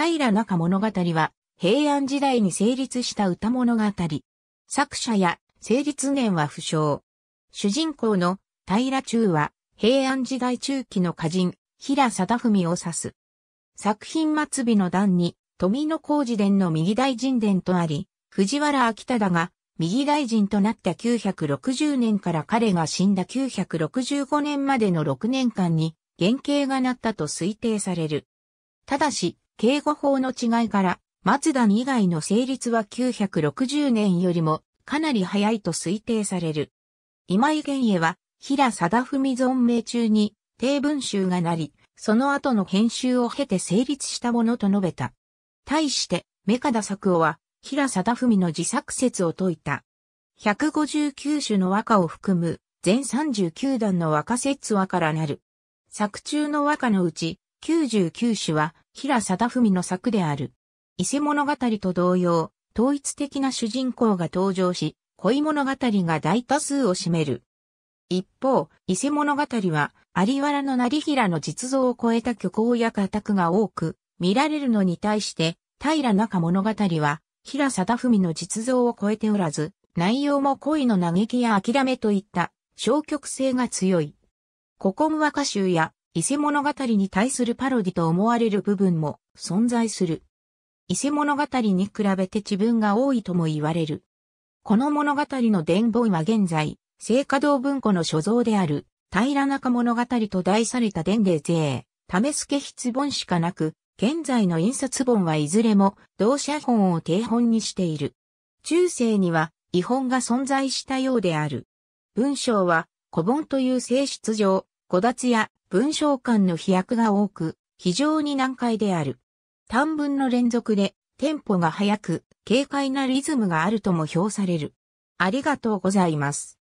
平中物語は、平安時代に成立した歌物語。作者や成立年は不詳。主人公の平中は、平安時代中期の歌人、平貞文を指す。作品末尾の段に、富野工事殿の右大臣殿とあり、藤原秋忠が右大臣となった960年から彼が死んだ965年までの6年間に原型がなったと推定される。ただし、警護法の違いから、松田以外の成立は960年よりもかなり早いと推定される。今井玄英は、平貞文存命中に、定文集がなり、その後の編集を経て成立したものと述べた。対して、メカダ作夫は、平貞文の自作説を説いた。159種の和歌を含む、全39段の和歌説話からなる。作中の和歌のうち、99種は、平貞文の作である。伊勢物語と同様、統一的な主人公が登場し、恋物語が大多数を占める。一方、伊勢物語は、有原の成平の実像を超えた虚構や家宅が多く、見られるのに対して、平中物語は、平貞文の実像を超えておらず、内容も恋の嘆きや諦めといった消極性が強い。古今和歌集や伊勢物語に対するパロディと思われる部分も存在する。伊勢物語に比べて自分が多いとも言われる。この物語の伝言は現在、聖華堂文庫の所蔵である、平中物語と題された伝霊税、為助筆本しかなく、現在の印刷本はいずれも同社本を定本にしている。中世には違本が存在したようである。文章は古本という性質上、小達や文章間の飛躍が多く、非常に難解である。短文の連続で、テンポが速く、軽快なリズムがあるとも評される。ありがとうございます。